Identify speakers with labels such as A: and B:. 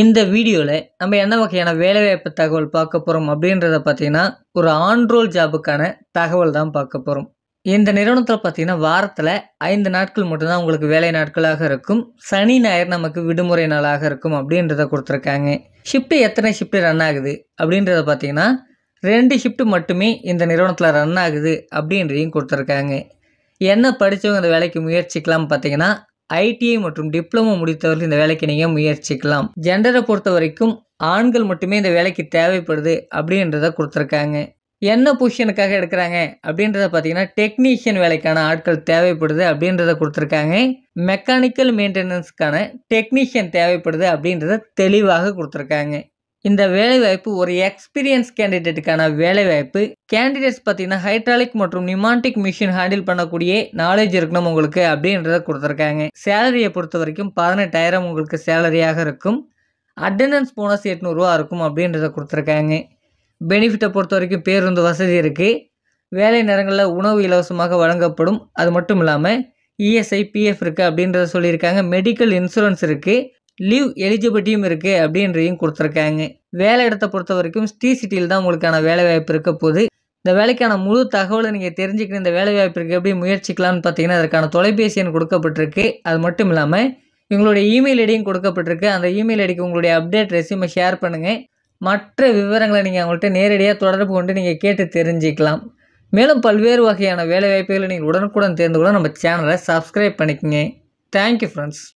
A: இந்த வீடியோவில் நம்ம என்ன வகையான வேலைவாய்ப்பு தகவல் பார்க்க போகிறோம் அப்படின்றத பார்த்தீங்கன்னா ஒரு ஆன்ரோல் ஜாபுக்கான தகவல் தான் பார்க்க போகிறோம் இந்த நிறுவனத்தில் பார்த்தீங்கன்னா வாரத்தில் ஐந்து நாட்கள் மட்டும்தான் உங்களுக்கு வேலை நாட்களாக இருக்கும் சனி ஞாயிறு நமக்கு விடுமுறை நாளாக இருக்கும் அப்படின்றத கொடுத்துருக்காங்க ஷிஃப்ட்டு எத்தனை ஷிஃப்ட்டு ரன் ஆகுது அப்படின்றத பார்த்தீங்கன்னா ரெண்டு ஷிஃப்ட்டு மட்டுமே இந்த நிறுவனத்தில் ரன் ஆகுது அப்படின்றதையும் கொடுத்துருக்காங்க என்ன படித்தவங்க அந்த வேலைக்கு முயற்சிக்கலாம் பார்த்தீங்கன்னா ஐடிஐ மற்றும் டிப்ளமோ முடித்தவர்கள் இந்த வேலைக்கு நீங்கள் முயற்சிக்கலாம் ஜெண்டரை பொறுத்த வரைக்கும் ஆண்கள் மட்டுமே இந்த வேலைக்கு தேவைப்படுது அப்படின்றத கொடுத்துருக்காங்க என்ன பொசிஷனுக்காக எடுக்கிறாங்க அப்படின்றத பார்த்தீங்கன்னா டெக்னீஷியன் வேலைக்கான ஆட்கள் தேவைப்படுது அப்படின்றத கொடுத்துருக்காங்க மெக்கானிக்கல் மெயின்டெனன்ஸ்க்கான டெக்னீஷியன் தேவைப்படுது அப்படின்றத தெளிவாக கொடுத்துருக்காங்க இந்த வேலைவாய்ப்பு ஒரு எக்ஸ்பீரியன்ஸ் கேண்டிடேட்டுக்கான வேலைவாய்ப்பு கேண்டிடேட்ஸ் பார்த்தீங்கன்னா ஹைட்ராலிக் மற்றும் நிமான்டிக் மிஷின் ஹேண்டில் பண்ணக்கூடிய நாலேஜ் இருக்கணும் உங்களுக்கு அப்படின்றத கொடுத்துருக்காங்க சேலரியை பொறுத்த வரைக்கும் பதினெட்டாயிரம் உங்களுக்கு சேலரியாக இருக்கும் அட்டண்டன்ஸ் போனஸ் எட்நூறுரூவா இருக்கும் அப்படின்றத கொடுத்துருக்காங்க பெனிஃபிட்டை பொறுத்த வரைக்கும் பேருந்து வசதி இருக்குது வேலை நேரங்களில் உணவு இலவசமாக வழங்கப்படும் அது மட்டும் இல்லாமல் இஎஸ்ஐ e பிஎஃப் இருக்குது அப்படின்றத சொல்லியிருக்காங்க மெடிக்கல் இன்சூரன்ஸ் இருக்குது லீவ் எலிஜிபிலிட்டியும் இருக்குது அப்படின்றதையும் கொடுத்துருக்காங்க வேலை இடத்த பொறுத்த வரைக்கும் ஸ்ரீ சிட்டியில் தான் உங்களுக்கான வேலை வாய்ப்பு இருக்க போது இந்த வேலைக்கான முழு தகவலை நீங்கள் தெரிஞ்சுக்கணும் இந்த வேலை வாய்ப்பிற்கு எப்படி முயற்சிக்கலாம்னு பார்த்தீங்கன்னா அதற்கான தொலைபேசி எண் கொடுக்கப்பட்டிருக்கு அது மட்டும் இல்லாமல் எங்களுடைய இமெயில் ஐடியும் கொடுக்கப்பட்டிருக்கு அந்த இமெயில் ஐடிக்கு உங்களுடைய அப்டேட் ரெசியூம் ஷேர் பண்ணுங்கள் மற்ற விவரங்களை நீங்கள் அவங்கள்ட்ட நேரடியாக தொடர்பு கொண்டு நீங்கள் கேட்டு தெரிஞ்சிக்கலாம் மேலும் பல்வேறு வகையான வேலைவாய்ப்புகளை நீங்கள் உடனுக்குடன் தேர்ந்து கூட நம்ம சேனலை சப்ஸ்கிரைப் பண்ணிக்கங்க தேங்க்யூ ஃப்ரெண்ட்ஸ்